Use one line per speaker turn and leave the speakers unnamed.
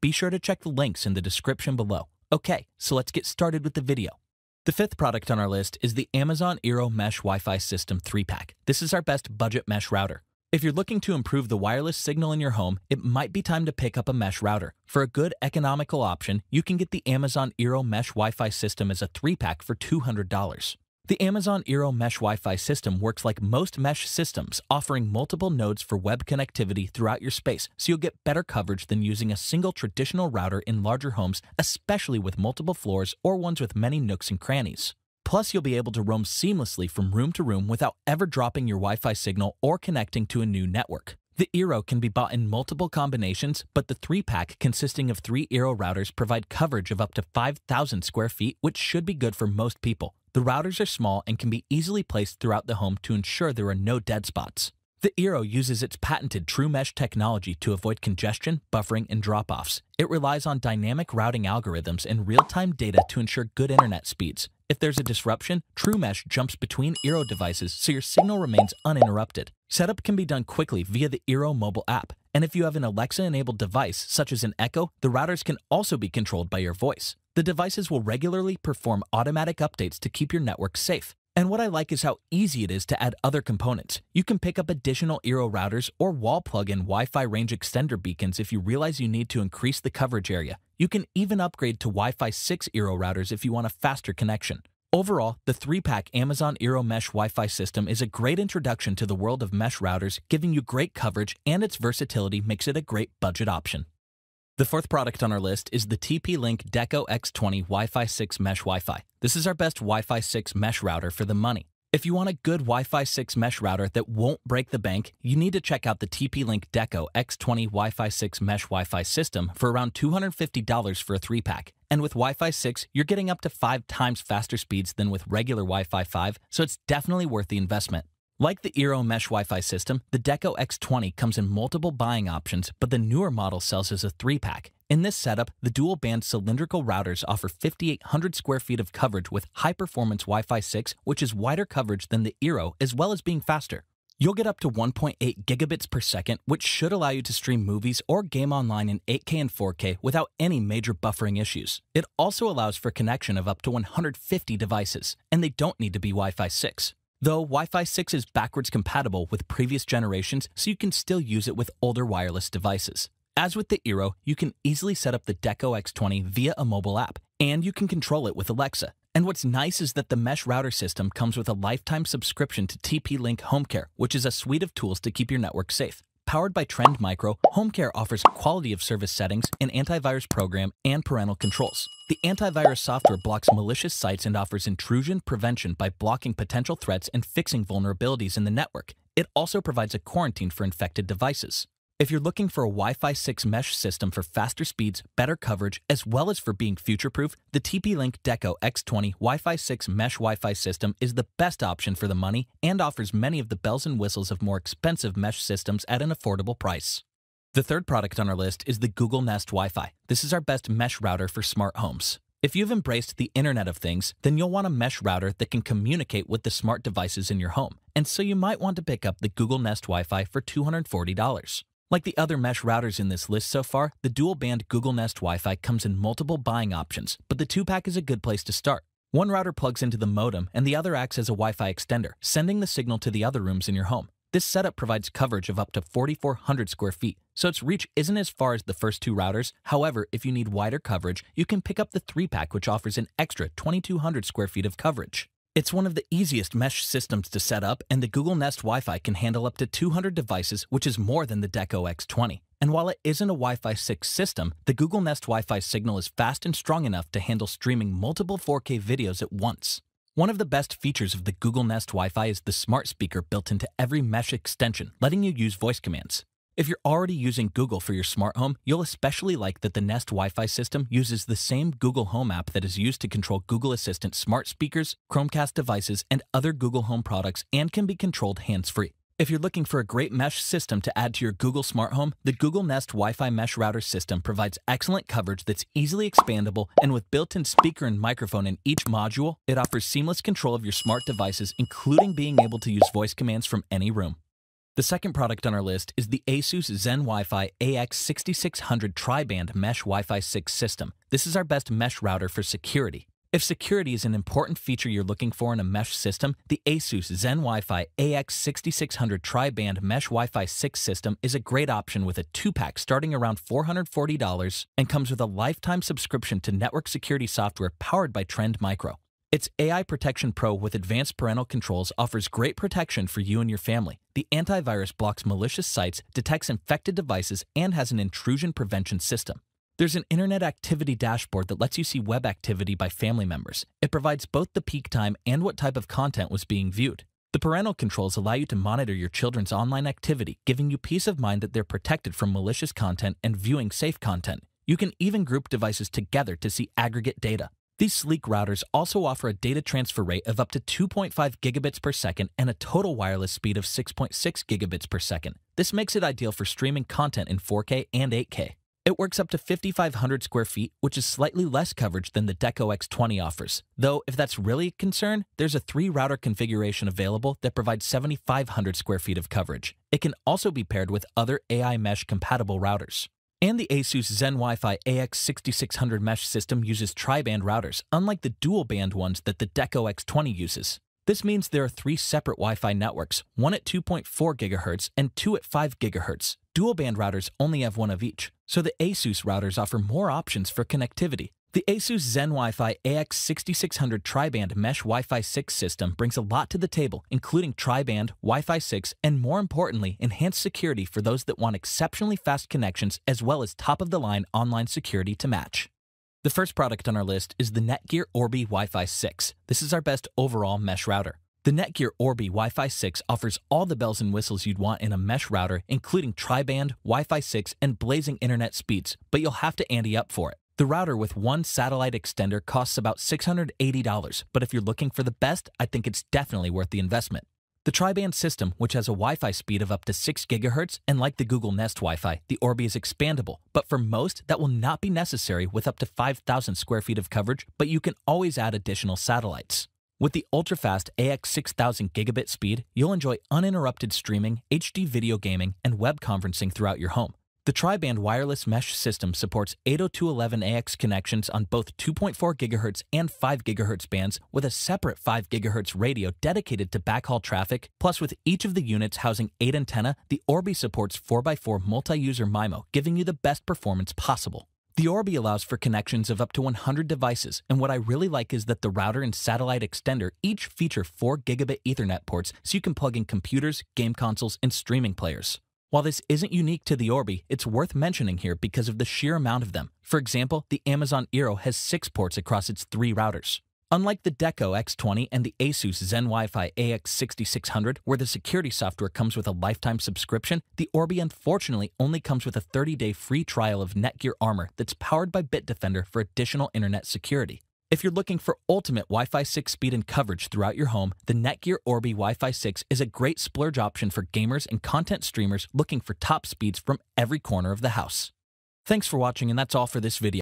be sure to check the links in the description below. Okay, so let's get started with the video. The fifth product on our list is the Amazon Eero Mesh Wi-Fi System 3-Pack. This is our best budget mesh router. If you're looking to improve the wireless signal in your home, it might be time to pick up a mesh router. For a good economical option, you can get the Amazon Eero Mesh Wi-Fi System as a 3-pack for $200. The Amazon Eero Mesh Wi-Fi system works like most mesh systems, offering multiple nodes for web connectivity throughout your space, so you'll get better coverage than using a single traditional router in larger homes, especially with multiple floors or ones with many nooks and crannies. Plus, you'll be able to roam seamlessly from room to room without ever dropping your Wi-Fi signal or connecting to a new network. The Eero can be bought in multiple combinations, but the three pack consisting of three Eero routers provide coverage of up to 5,000 square feet, which should be good for most people. The routers are small and can be easily placed throughout the home to ensure there are no dead spots. The Eero uses its patented TrueMesh technology to avoid congestion, buffering, and drop-offs. It relies on dynamic routing algorithms and real-time data to ensure good internet speeds. If there's a disruption, TrueMesh jumps between Eero devices so your signal remains uninterrupted. Setup can be done quickly via the Eero mobile app. And if you have an Alexa-enabled device, such as an Echo, the routers can also be controlled by your voice. The devices will regularly perform automatic updates to keep your network safe. And what I like is how easy it is to add other components. You can pick up additional Eero routers or wall plug-in Wi-Fi range extender beacons if you realize you need to increase the coverage area. You can even upgrade to Wi-Fi 6 Eero routers if you want a faster connection. Overall, the 3-pack Amazon Eero Mesh Wi-Fi system is a great introduction to the world of mesh routers, giving you great coverage and its versatility makes it a great budget option. The fourth product on our list is the TP-Link Deco X20 Wi-Fi 6 Mesh Wi-Fi. This is our best Wi-Fi 6 mesh router for the money. If you want a good Wi-Fi 6 mesh router that won't break the bank, you need to check out the TP-Link Deco X20 Wi-Fi 6 Mesh Wi-Fi system for around $250 for a 3-pack. And with Wi-Fi 6, you're getting up to 5 times faster speeds than with regular Wi-Fi 5, so it's definitely worth the investment. Like the Eero Mesh Wi-Fi system, the Deco X20 comes in multiple buying options, but the newer model sells as a 3-pack. In this setup, the dual-band cylindrical routers offer 5,800 square feet of coverage with high-performance Wi-Fi 6, which is wider coverage than the Eero, as well as being faster. You'll get up to 1.8 gigabits per second, which should allow you to stream movies or game online in 8K and 4K without any major buffering issues. It also allows for connection of up to 150 devices, and they don't need to be Wi-Fi 6. Though Wi-Fi 6 is backwards compatible with previous generations, so you can still use it with older wireless devices. As with the Eero, you can easily set up the Deco X20 via a mobile app, and you can control it with Alexa. And what's nice is that the mesh router system comes with a lifetime subscription to TP-Link Home Care, which is a suite of tools to keep your network safe. Powered by Trend Micro, Home Care offers quality of service settings, an antivirus program, and parental controls. The antivirus software blocks malicious sites and offers intrusion prevention by blocking potential threats and fixing vulnerabilities in the network. It also provides a quarantine for infected devices. If you're looking for a Wi Fi 6 mesh system for faster speeds, better coverage, as well as for being future proof, the TP Link Deco X20 Wi Fi 6 mesh Wi Fi system is the best option for the money and offers many of the bells and whistles of more expensive mesh systems at an affordable price. The third product on our list is the Google Nest Wi Fi. This is our best mesh router for smart homes. If you've embraced the Internet of Things, then you'll want a mesh router that can communicate with the smart devices in your home, and so you might want to pick up the Google Nest Wi Fi for $240. Like the other mesh routers in this list so far, the dual band Google Nest Wi-Fi comes in multiple buying options, but the 2-pack is a good place to start. One router plugs into the modem and the other acts as a Wi-Fi extender, sending the signal to the other rooms in your home. This setup provides coverage of up to 4,400 square feet, so its reach isn't as far as the first two routers. However, if you need wider coverage, you can pick up the 3-pack which offers an extra 2,200 square feet of coverage. It's one of the easiest mesh systems to set up, and the Google Nest Wi Fi can handle up to 200 devices, which is more than the Deco X20. And while it isn't a Wi Fi 6 system, the Google Nest Wi Fi signal is fast and strong enough to handle streaming multiple 4K videos at once. One of the best features of the Google Nest Wi Fi is the smart speaker built into every mesh extension, letting you use voice commands. If you're already using Google for your smart home, you'll especially like that the Nest Wi Fi system uses the same Google Home app that is used to control Google Assistant smart speakers, Chromecast devices, and other Google Home products and can be controlled hands free. If you're looking for a great mesh system to add to your Google Smart Home, the Google Nest Wi Fi Mesh Router system provides excellent coverage that's easily expandable, and with built in speaker and microphone in each module, it offers seamless control of your smart devices, including being able to use voice commands from any room. The second product on our list is the ASUS Zen Wi-Fi AX6600 tri-band mesh Wi-Fi 6 system. This is our best mesh router for security. If security is an important feature you're looking for in a mesh system, the ASUS Zen Wi-Fi AX6600 tri-band mesh Wi-Fi 6 system is a great option with a two-pack starting around $440 and comes with a lifetime subscription to network security software powered by Trend Micro. Its AI Protection Pro with advanced parental controls offers great protection for you and your family. The antivirus blocks malicious sites, detects infected devices, and has an intrusion prevention system. There's an internet activity dashboard that lets you see web activity by family members. It provides both the peak time and what type of content was being viewed. The parental controls allow you to monitor your children's online activity, giving you peace of mind that they're protected from malicious content and viewing safe content. You can even group devices together to see aggregate data. These sleek routers also offer a data transfer rate of up to 2.5 gigabits per second and a total wireless speed of 6.6 gigabits per second. This makes it ideal for streaming content in 4K and 8K. It works up to 5,500 square feet, which is slightly less coverage than the Deco X20 offers. Though, if that's really a concern, there's a three router configuration available that provides 7,500 square feet of coverage. It can also be paired with other AI mesh compatible routers. And the ASUS Zen Wi-Fi AX6600 mesh system uses tri-band routers, unlike the dual-band ones that the Deco X20 uses. This means there are three separate Wi-Fi networks, one at 2.4 GHz and two at 5 GHz. Dual-band routers only have one of each, so the ASUS routers offer more options for connectivity, the ASUS Zen Wi-Fi AX6600 tri-band mesh Wi-Fi 6 system brings a lot to the table, including tri-band, Wi-Fi 6, and more importantly, enhanced security for those that want exceptionally fast connections as well as top-of-the-line online security to match. The first product on our list is the Netgear Orbi Wi-Fi 6. This is our best overall mesh router. The Netgear Orbi Wi-Fi 6 offers all the bells and whistles you'd want in a mesh router, including tri-band, Wi-Fi 6, and blazing internet speeds, but you'll have to ante up for it. The router with one satellite extender costs about $680, but if you're looking for the best, I think it's definitely worth the investment. The tri-band system, which has a Wi-Fi speed of up to 6 GHz, and like the Google Nest Wi-Fi, the Orbi is expandable, but for most, that will not be necessary with up to 5,000 square feet of coverage, but you can always add additional satellites. With the ultra-fast AX6000 gigabit speed, you'll enjoy uninterrupted streaming, HD video gaming, and web conferencing throughout your home. The tri-band wireless mesh system supports 802.11ax connections on both 2.4 GHz and 5 GHz bands with a separate 5 GHz radio dedicated to backhaul traffic, plus with each of the units housing 8 antenna, the Orbi supports 4x4 multi-user MIMO, giving you the best performance possible. The Orbi allows for connections of up to 100 devices, and what I really like is that the router and satellite extender each feature 4 gigabit Ethernet ports so you can plug in computers, game consoles, and streaming players. While this isn't unique to the Orbi, it's worth mentioning here because of the sheer amount of them. For example, the Amazon Eero has six ports across its three routers. Unlike the Deco X20 and the Asus Zen Wi-Fi AX6600, where the security software comes with a lifetime subscription, the Orbi unfortunately only comes with a 30-day free trial of Netgear Armor that's powered by Bitdefender for additional internet security. If you're looking for ultimate Wi-Fi 6 speed and coverage throughout your home, the Netgear Orbi Wi-Fi 6 is a great splurge option for gamers and content streamers looking for top speeds from every corner of the house. Thanks for watching and that's all for this video.